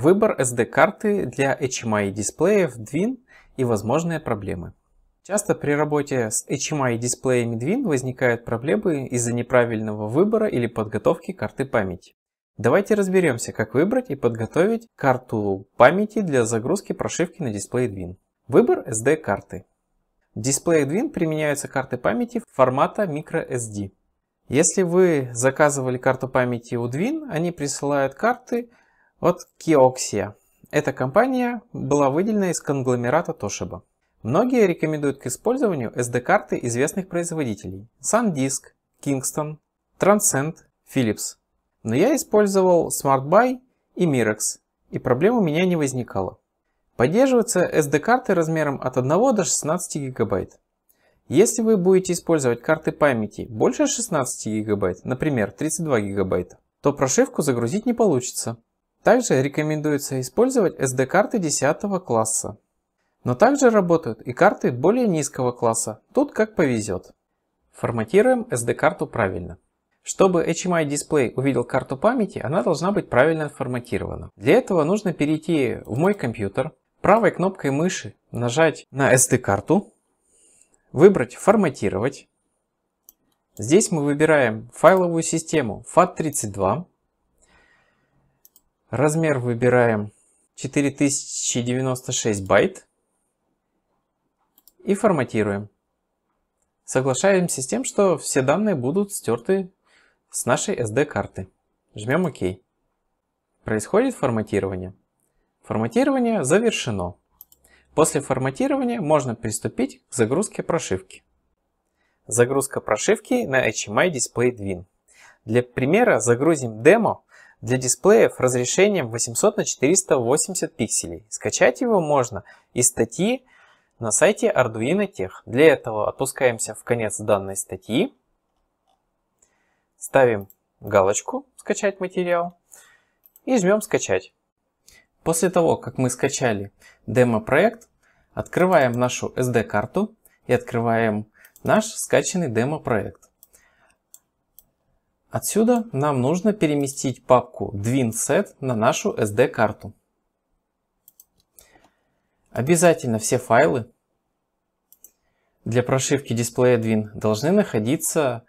Выбор SD-карты для HMI дисплеев DWIN и возможные проблемы. Часто при работе с HMI дисплеями DWIN возникают проблемы из-за неправильного выбора или подготовки карты памяти. Давайте разберемся, как выбрать и подготовить карту памяти для загрузки прошивки на дисплей DWIN. Выбор SD-карты. В дисплее DWIN применяются карты памяти формата microSD. Если вы заказывали карту памяти у DWIN, они присылают карты от Киоксия. Эта компания была выделена из конгломерата Toshiba. Многие рекомендуют к использованию SD-карты известных производителей SanDisk, Kingston, Transcend, Philips. Но я использовал SmartBuy и Mirex, и проблем у меня не возникало. Поддерживаются SD-карты размером от 1 до 16 гигабайт. Если вы будете использовать карты памяти больше 16 гигабайт, например 32 гигабайта, то прошивку загрузить не получится, также рекомендуется использовать SD-карты 10 класса. Но также работают и карты более низкого класса, тут как повезет. Форматируем SD-карту правильно. Чтобы HMI дисплей увидел карту памяти, она должна быть правильно форматирована. Для этого нужно перейти в мой компьютер, правой кнопкой мыши нажать на SD-карту, выбрать «Форматировать». Здесь мы выбираем файловую систему FAT32, Размер выбираем 4096 байт и форматируем. Соглашаемся с тем, что все данные будут стерты с нашей SD-карты. Жмем ОК. Происходит форматирование. Форматирование завершено. После форматирования можно приступить к загрузке прошивки. Загрузка прошивки на HMI Display Twin. Для примера загрузим демо для дисплеев разрешением 800 на 480 пикселей. Скачать его можно из статьи на сайте Arduino Tech. Для этого отпускаемся в конец данной статьи, ставим галочку «Скачать материал» и жмем «Скачать». После того, как мы скачали демо-проект, открываем нашу SD-карту и открываем наш скачанный демо-проект. Отсюда нам нужно переместить папку DwinSet на нашу SD-карту. Обязательно все файлы для прошивки дисплея Dwin должны находиться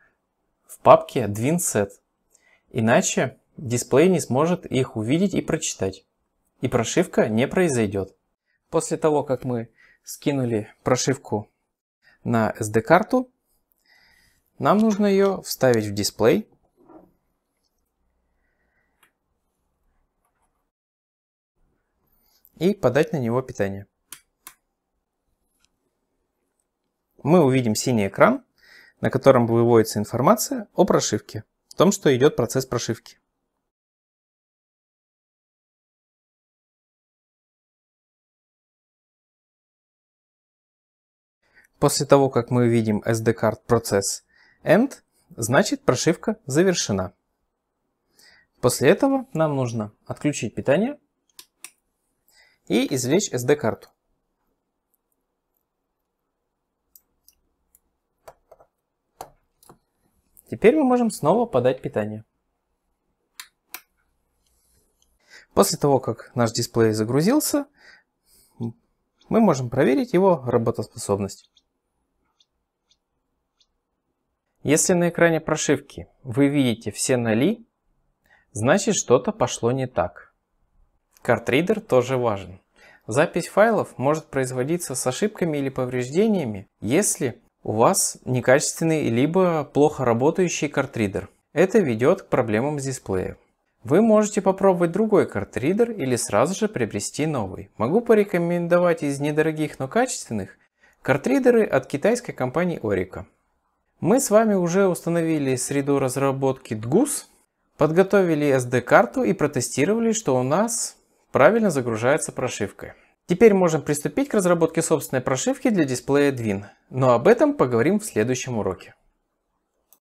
в папке DwinSet, иначе дисплей не сможет их увидеть и прочитать, и прошивка не произойдет. После того, как мы скинули прошивку на SD-карту, нам нужно ее вставить в дисплей и подать на него питание. Мы увидим синий экран, на котором выводится информация о прошивке, о том, что идет процесс прошивки. После того, как мы увидим SD-карт процесс end, значит прошивка завершена. После этого нам нужно отключить питание и извлечь SD-карту. Теперь мы можем снова подать питание. После того, как наш дисплей загрузился, мы можем проверить его работоспособность. Если на экране прошивки вы видите все ноли, значит что-то пошло не так. Картридер тоже важен. Запись файлов может производиться с ошибками или повреждениями, если у вас некачественный либо плохо работающий картридер. Это ведет к проблемам с дисплеем. Вы можете попробовать другой картридер или сразу же приобрести новый. Могу порекомендовать из недорогих, но качественных картридеры от китайской компании Orica. Мы с вами уже установили среду разработки DGUS, подготовили SD-карту и протестировали, что у нас правильно загружается прошивкой. Теперь можем приступить к разработке собственной прошивки для дисплея Dwin, но об этом поговорим в следующем уроке.